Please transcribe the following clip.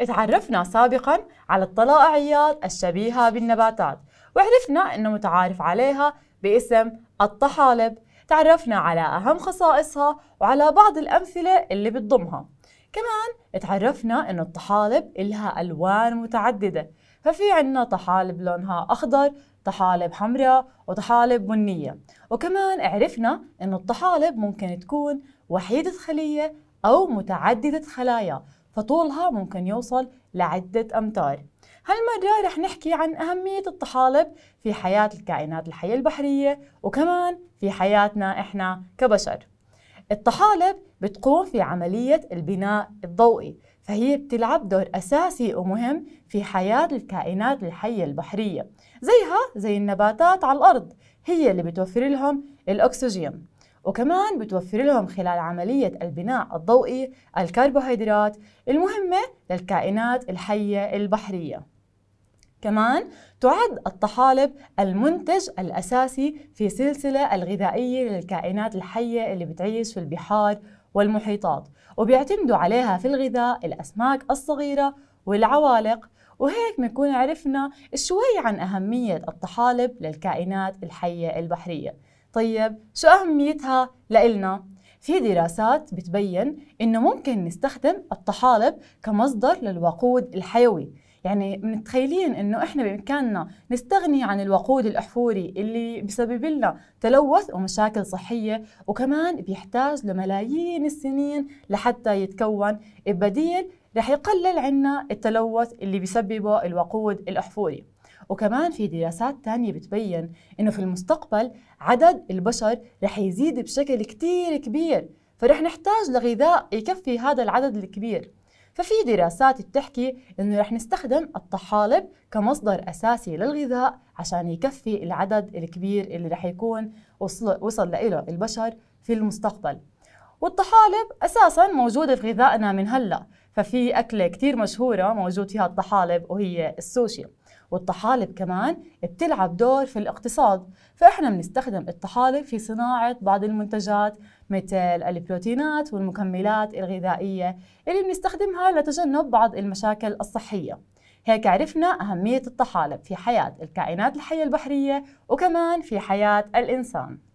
اتعرفنا سابقا على الطلائعيات الشبيهة بالنباتات وعرفنا أنه متعارف عليها باسم الطحالب تعرفنا على أهم خصائصها وعلى بعض الأمثلة اللي بتضمها كمان تعرفنا أنه الطحالب إلها ألوان متعددة ففي عنا طحالب لونها أخضر طحالب حمراء وطحالب بنية وكمان عرفنا أنه الطحالب ممكن تكون وحيدة خلية أو متعددة خلايا فطولها ممكن يوصل لعدة أمتار هالمرة رح نحكي عن أهمية الطحالب في حياة الكائنات الحية البحرية وكمان في حياتنا إحنا كبشر الطحالب بتقوم في عملية البناء الضوئي فهي بتلعب دور أساسي ومهم في حياة الكائنات الحية البحرية زيها زي النباتات على الأرض هي اللي بتوفر لهم الأكسجين وكمان بتوفر لهم خلال عملية البناء الضوئي الكربوهيدرات المهمة للكائنات الحية البحرية كمان تعد الطحالب المنتج الأساسي في سلسلة الغذائية للكائنات الحية اللي بتعيش في البحار والمحيطات وبيعتمدوا عليها في الغذاء الأسماك الصغيرة والعوالق وهيك بنكون عرفنا شوي عن أهمية الطحالب للكائنات الحية البحرية طيب شو أهميتها لإلنا؟ في دراسات بتبين إنه ممكن نستخدم الطحالب كمصدر للوقود الحيوي يعني متخيلين انه احنا بامكاننا نستغني عن الوقود الاحفوري اللي بسبب لنا تلوث ومشاكل صحيه وكمان بيحتاج لملايين السنين لحتى يتكون بديل رح يقلل عنا التلوث اللي بسببه الوقود الاحفوري وكمان في دراسات تانية بتبين إنه في المستقبل عدد البشر رح يزيد بشكل كتير كبير فرح نحتاج لغذاء يكفي هذا العدد الكبير ففي دراسات بتحكي إنه رح نستخدم الطحالب كمصدر أساسي للغذاء عشان يكفي العدد الكبير اللي رح يكون وصل, وصل لإله البشر في المستقبل والطحالب أساسا موجودة في غذائنا من هلأ ففي أكلة كتير مشهورة موجود فيها الطحالب وهي السوشي والطحالب كمان بتلعب دور في الاقتصاد فإحنا بنستخدم الطحالب في صناعة بعض المنتجات مثل البروتينات والمكملات الغذائية اللي بنستخدمها لتجنب بعض المشاكل الصحية هيك عرفنا أهمية الطحالب في حياة الكائنات الحية البحرية وكمان في حياة الإنسان